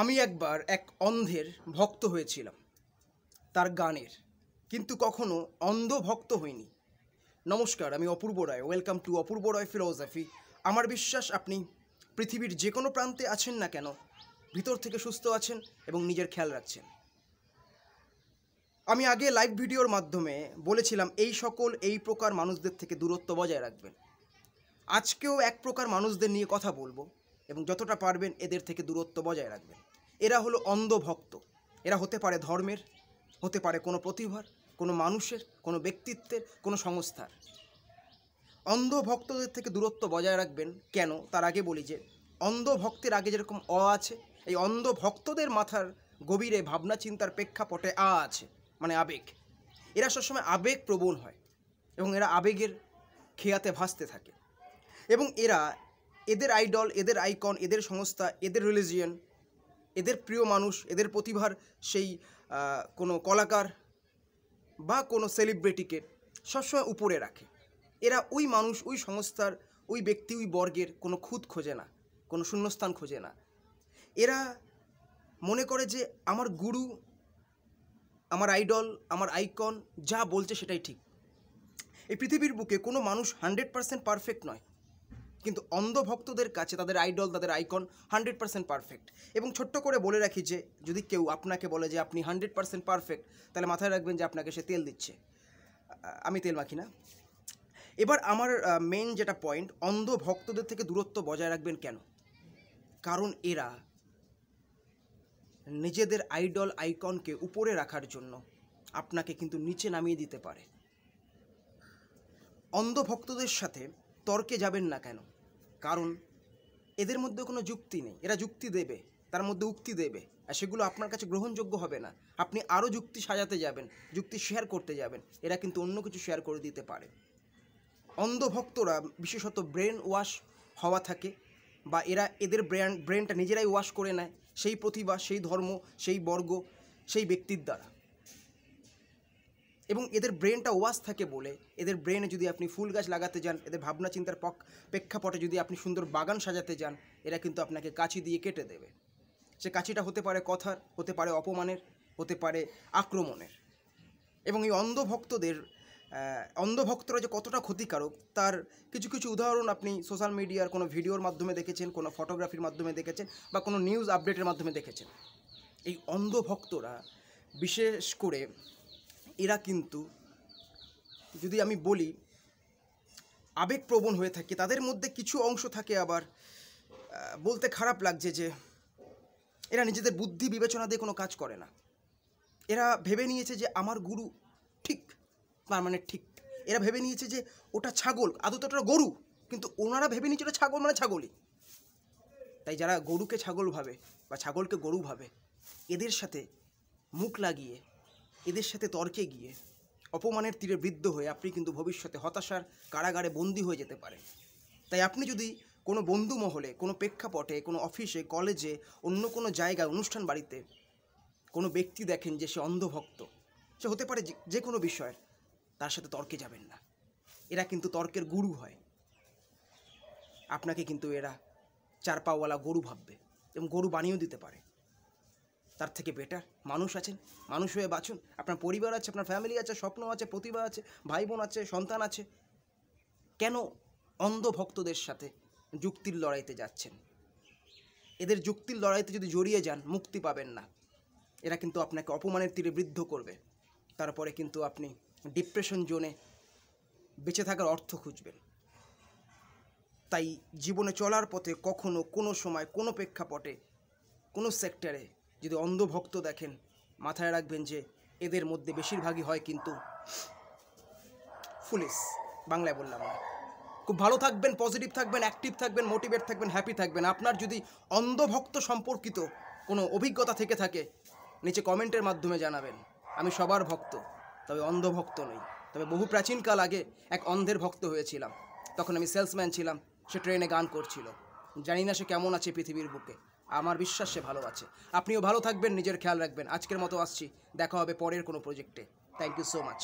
আমি একবার এক অন্ধের ভক্ত হয়েছিলাম তার গানের কিন্তু কখনো অন্ধ ভক্ত হইনি নমস্কার আমি Apurba Roy welcome to Apurba Roy philosophy আমার বিশ্বাস আপনি পৃথিবীর যে কোনো প্রান্তে আছেন না কেন ভিতর থেকে সুস্থ আছেন এবং নিজের খেয়াল রাখছেন আমি আগে লাইভ ভিডিওর মাধ্যমে বলেছিলাম এই সকল এই প্রকার মানুষদের থেকে দূরত্ব বজায় রাখবেন আজকেও এক প্রকার মানুষদের নিয়ে কথা বলবো এবং যতটা পারবেন এদের থেকে দূরত্ব বজায় রাখবেন এরা হলো অন্ধভক্ত এরা হতে পারে ধর্মের হতে পারে কোনো প্রতিভার কোনো মানুষের কোনো ব্যক্তিত্বের কোনো সংস্থার অন্ধভক্তদের থেকে দূরত্ব বজায় রাখবেন কেন তার আগে বলি যে অন্ধভক্তের আগে যেরকম অ আছে এই অন্ধভক্তদের মাথার গভীরে ভাবনা চিন্তার প্রেক্ষাপটে আ আছে মানে আবেগ এরা সবসময় আবেগ প্রবণ হয় এবং এরা আবেগের খেয়াতে ভাসতে থাকে এবং এরা এদের আইডল এদের আইকন এদের সংস্থা এদের রিলিজিয়ান এদের প্রিয় মানুষ এদের প্রতিভার সেই কোনো কলাকার বা কোনো সেলিব্রিটিকে সবসময় উপরে রাখে এরা ওই মানুষ ওই সংস্থার ওই ব্যক্তি ওই বর্গের কোনো খুঁত খোঁজে না কোনো শূন্যস্থান খোঁজে না এরা মনে করে যে আমার গুরু আমার আইডল আমার আইকন যা বলছে সেটাই ঠিক এই পৃথিবীর বুকে কোনো মানুষ হান্ড্রেড পারসেন্ট পারফেক্ট নয় কিন্তু অন্ধ ভক্তদের কাছে তাদের আইডল তাদের আইকন হান্ড্রেড পার্সেন্ট পারফেক্ট এবং ছোট্ট করে বলে রাখি যে যদি কেউ আপনাকে বলে যে আপনি হান্ড্রেড পার্সেন্ট পারফেক্ট তাহলে মাথায় রাখবেন যে আপনাকে সে তেল দিচ্ছে আমি তেল মাখি না এবার আমার মেন যেটা পয়েন্ট অন্ধ ভক্তদের থেকে দূরত্ব বজায় রাখবেন কেন কারণ এরা নিজেদের আইডল আইকনকে উপরে রাখার জন্য আপনাকে কিন্তু নিচে নামিয়ে দিতে পারে অন্ধ ভক্তদের সাথে তর্কে যাবেন না কেন কারণ এদের মধ্যে কোনো যুক্তি নেই এরা যুক্তি দেবে তার মধ্যে উক্তি দেবে আর সেগুলো আপনার কাছে গ্রহণযোগ্য হবে না আপনি আরও যুক্তি সাজাতে যাবেন যুক্তি শেয়ার করতে যাবেন এরা কিন্তু অন্য কিছু শেয়ার করে দিতে পারে অন্ধভক্তরা বিশেষত ব্রেন ওয়াশ হওয়া থাকে বা এরা এদের ব্রেন ব্রেনটা নিজেরাই ওয়াশ করে নেয় সেই প্রতিভা সেই ধর্ম সেই বর্গ সেই ব্যক্তির দ্বারা এবং এদের ব্রেনটা ওয়াশ থাকে বলে এদের ব্রেনে যদি আপনি ফুল গাছ লাগাতে যান এদের ভাবনা চিন্তার পক প্রেক্ষাপটে যদি আপনি সুন্দর বাগান সাজাতে যান এরা কিন্তু আপনাকে কাছি দিয়ে কেটে দেবে সে কাছিটা হতে পারে কথার হতে পারে অপমানের হতে পারে আক্রমণের এবং এই অন্ধভক্তদের অন্ধভক্তরা যে কতটা ক্ষতিকারক তার কিছু কিছু উদাহরণ আপনি সোশ্যাল মিডিয়ার কোনো ভিডিওর মাধ্যমে দেখেছেন কোনো ফটোগ্রাফির মাধ্যমে দেখেছেন বা কোনো নিউজ আপডেটের মাধ্যমে দেখেছেন এই অন্ধভক্তরা বিশেষ করে এরা কিন্তু যদি আমি বলি আবেগপ্রবণ হয়ে থাকে তাদের মধ্যে কিছু অংশ থাকে আবার বলতে খারাপ লাগছে যে এরা নিজেদের বুদ্ধি বিবেচনা দিয়ে কোনো কাজ করে না এরা ভেবে নিয়েছে যে আমার গুরু ঠিক তার মানে ঠিক এরা ভেবে নিয়েছে যে ওটা ছাগল আদত ওটা গরু কিন্তু ওনারা ভেবে নিয়েছে ওটা ছাগল মানে ছাগলই তাই যারা গরুকে ছাগল ভাবে বা ছাগলকে গরু ভাবে এদের সাথে মুখ লাগিয়ে এদের সাথে তর্কে গিয়ে অপমানের তীরে বৃদ্ধ হয়ে আপনি কিন্তু ভবিষ্যতে হতাশার কারাগারে বন্দী হয়ে যেতে পারেন তাই আপনি যদি কোনো বন্ধু মহলে কোনো প্রেক্ষাপটে কোনো অফিসে কলেজে অন্য কোনো জায়গায় অনুষ্ঠান বাড়িতে কোনো ব্যক্তি দেখেন যে সে অন্ধভক্ত সে হতে পারে যে কোনো বিষয়ের তার সাথে তর্কে যাবেন না এরা কিন্তু তর্কের গুরু হয় আপনাকে কিন্তু এরা চার পাওয়ালা গরু ভাববে এবং গরু বানিয়েও দিতে পারে তার থেকে বেটার মানুষ আছেন মানুষ হয়ে বাঁচুন আপনার পরিবার আছে আপনার ফ্যামিলি আছে স্বপ্ন আছে প্রতিভা আছে ভাই বোন আছে সন্তান আছে কেন অন্ধভক্তদের সাথে যুক্তির লড়াইতে যাচ্ছেন এদের যুক্তির লড়াইতে যদি জড়িয়ে যান মুক্তি পাবেন না এরা কিন্তু আপনাকে অপমানের তীরে বৃদ্ধ করবে তারপরে কিন্তু আপনি ডিপ্রেশন জোনে বেঁচে থাকার অর্থ খুঁজবেন তাই জীবনে চলার পথে কখনো কোনো সময় কোনো প্রেক্ষাপটে কোনো সেক্টরে যদি অন্ধভক্ত দেখেন মাথায় রাখবেন যে এদের মধ্যে বেশিরভাগই হয় কিন্তু ফুলিস বাংলায় বললাম না খুব ভালো থাকবেন পজিটিভ থাকবেন অ্যাক্টিভ থাকবেন মোটিভেট থাকবেন হ্যাপি থাকবেন আপনার যদি অন্ধভক্ত সম্পর্কিত কোনো অভিজ্ঞতা থেকে থাকে নিচে কমেন্টের মাধ্যমে জানাবেন আমি সবার ভক্ত তবে অন্ধভক্ত নই তবে বহু প্রাচীনকাল আগে এক অন্ধের ভক্ত হয়েছিলাম তখন আমি সেলসম্যান ছিলাম সে ট্রেনে গান করছিল জানি না সে কেমন আছে পৃথিবীর বুকে আমার বিশ্বাস সে ভালো আছে আপনিও ভালো থাকবেন নিজের খেয়াল রাখবেন আজকের মতো আসছি দেখা হবে পরের কোনো প্রজেক্টে থ্যাংক ইউ সো মাচ